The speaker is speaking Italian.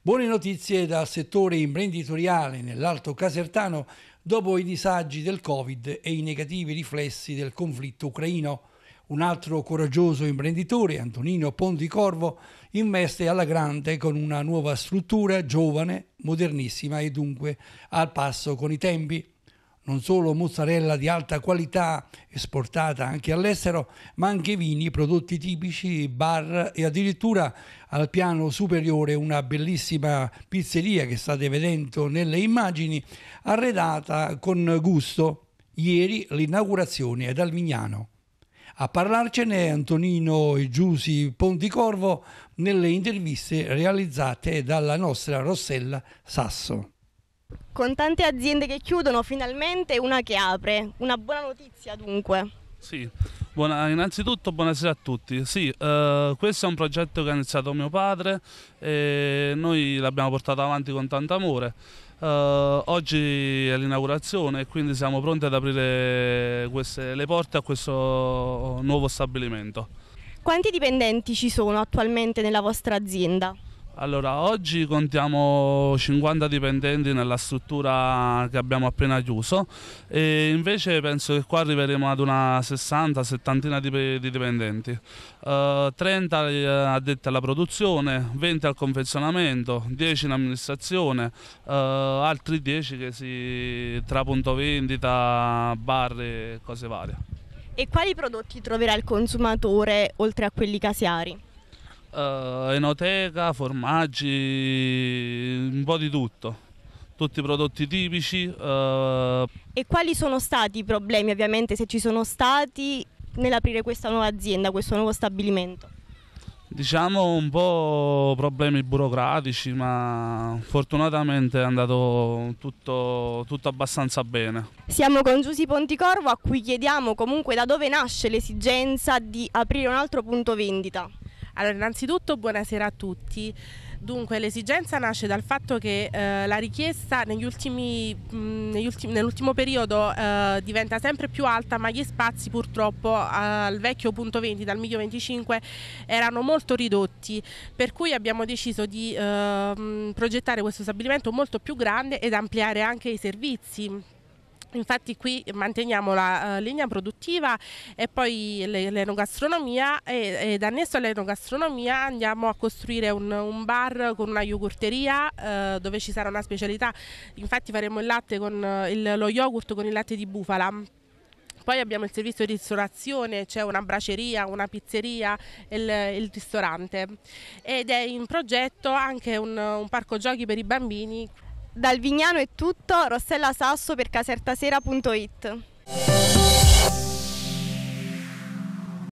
Buone notizie dal settore imprenditoriale nell'Alto Casertano dopo i disagi del Covid e i negativi riflessi del conflitto ucraino. Un altro coraggioso imprenditore, Antonino Ponticorvo, investe alla grande con una nuova struttura giovane, modernissima e dunque al passo con i tempi non solo mozzarella di alta qualità esportata anche all'estero, ma anche vini, prodotti tipici, bar e addirittura al piano superiore una bellissima pizzeria che state vedendo nelle immagini, arredata con gusto. Ieri l'inaugurazione dal Almignano. A parlarcene Antonino e Giusi Ponticorvo nelle interviste realizzate dalla nostra Rossella Sasso. Con tante aziende che chiudono, finalmente una che apre. Una buona notizia dunque. Sì, Buona, innanzitutto buonasera a tutti. Sì, eh, questo è un progetto che ha iniziato mio padre e noi l'abbiamo portato avanti con tanto amore. Eh, oggi è l'inaugurazione e quindi siamo pronti ad aprire queste, le porte a questo nuovo stabilimento. Quanti dipendenti ci sono attualmente nella vostra azienda? Allora, oggi contiamo 50 dipendenti nella struttura che abbiamo appena chiuso e invece penso che qua arriveremo ad una 60-70 di, di, dipendenti. Uh, eh, 30 eh, addetti alla produzione, 20 al confezionamento, 10 in amministrazione, uh, altri 10 che si tra punto vendita, bar e cose varie. E quali prodotti troverà il consumatore oltre a quelli caseari? Uh, enoteca, formaggi, un po' di tutto. Tutti i prodotti tipici. Uh... E quali sono stati i problemi, ovviamente, se ci sono stati nell'aprire questa nuova azienda, questo nuovo stabilimento? Diciamo un po' problemi burocratici, ma fortunatamente è andato tutto, tutto, abbastanza bene. Siamo con Giussi Ponticorvo a cui chiediamo comunque da dove nasce l'esigenza di aprire un altro punto vendita. Allora, innanzitutto buonasera a tutti. Dunque, l'esigenza nasce dal fatto che eh, la richiesta ultimi, mh, ultimi, nell'ultimo periodo eh, diventa sempre più alta, ma gli spazi purtroppo al vecchio punto 20, dal miglio 25, erano molto ridotti, per cui abbiamo deciso di eh, progettare questo stabilimento molto più grande ed ampliare anche i servizi Infatti qui manteniamo la uh, linea produttiva e poi l'enogastronomia e, ed annesso all'enogastronomia andiamo a costruire un, un bar con una yogurteria uh, dove ci sarà una specialità, infatti faremo il latte con uh, il, lo yogurt con il latte di bufala poi abbiamo il servizio di ristorazione, c'è cioè una braceria, una pizzeria, il, il, ristorante ed è in progetto anche un, un parco giochi per i bambini. Dal Vignano è tutto, rossella sasso per casertasera.it